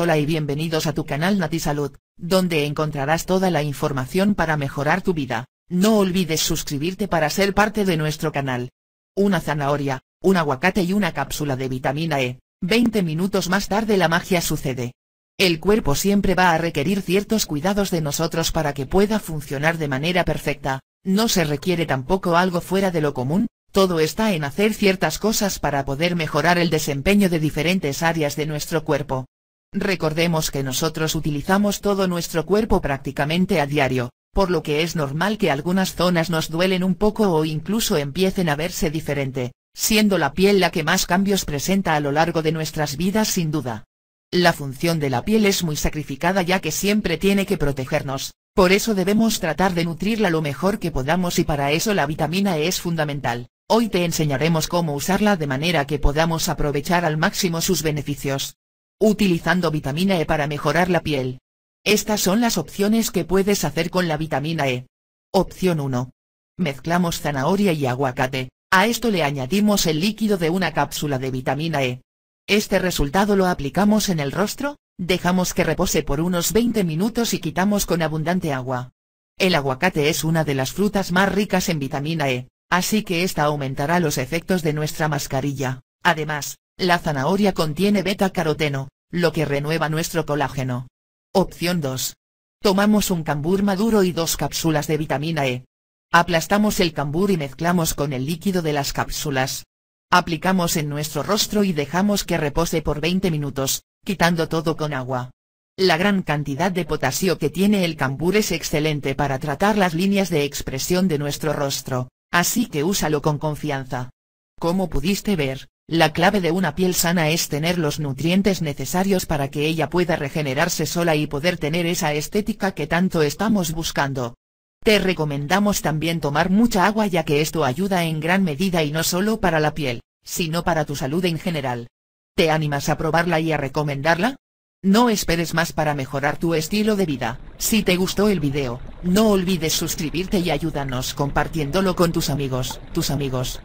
Hola y bienvenidos a tu canal NatiSalud, Salud, donde encontrarás toda la información para mejorar tu vida. No olvides suscribirte para ser parte de nuestro canal. Una zanahoria, un aguacate y una cápsula de vitamina E. 20 minutos más tarde la magia sucede. El cuerpo siempre va a requerir ciertos cuidados de nosotros para que pueda funcionar de manera perfecta. No se requiere tampoco algo fuera de lo común, todo está en hacer ciertas cosas para poder mejorar el desempeño de diferentes áreas de nuestro cuerpo. Recordemos que nosotros utilizamos todo nuestro cuerpo prácticamente a diario, por lo que es normal que algunas zonas nos duelen un poco o incluso empiecen a verse diferente, siendo la piel la que más cambios presenta a lo largo de nuestras vidas sin duda. La función de la piel es muy sacrificada ya que siempre tiene que protegernos, por eso debemos tratar de nutrirla lo mejor que podamos y para eso la vitamina E es fundamental. Hoy te enseñaremos cómo usarla de manera que podamos aprovechar al máximo sus beneficios. Utilizando vitamina E para mejorar la piel. Estas son las opciones que puedes hacer con la vitamina E. Opción 1. Mezclamos zanahoria y aguacate, a esto le añadimos el líquido de una cápsula de vitamina E. Este resultado lo aplicamos en el rostro, dejamos que repose por unos 20 minutos y quitamos con abundante agua. El aguacate es una de las frutas más ricas en vitamina E, así que esta aumentará los efectos de nuestra mascarilla. Además, la zanahoria contiene beta-caroteno, lo que renueva nuestro colágeno. Opción 2. Tomamos un cambur maduro y dos cápsulas de vitamina E. Aplastamos el cambur y mezclamos con el líquido de las cápsulas. Aplicamos en nuestro rostro y dejamos que repose por 20 minutos, quitando todo con agua. La gran cantidad de potasio que tiene el cambur es excelente para tratar las líneas de expresión de nuestro rostro, así que úsalo con confianza. Como pudiste ver, la clave de una piel sana es tener los nutrientes necesarios para que ella pueda regenerarse sola y poder tener esa estética que tanto estamos buscando. Te recomendamos también tomar mucha agua ya que esto ayuda en gran medida y no solo para la piel, sino para tu salud en general. ¿Te animas a probarla y a recomendarla? No esperes más para mejorar tu estilo de vida, si te gustó el video, no olvides suscribirte y ayúdanos compartiéndolo con tus amigos, tus amigos,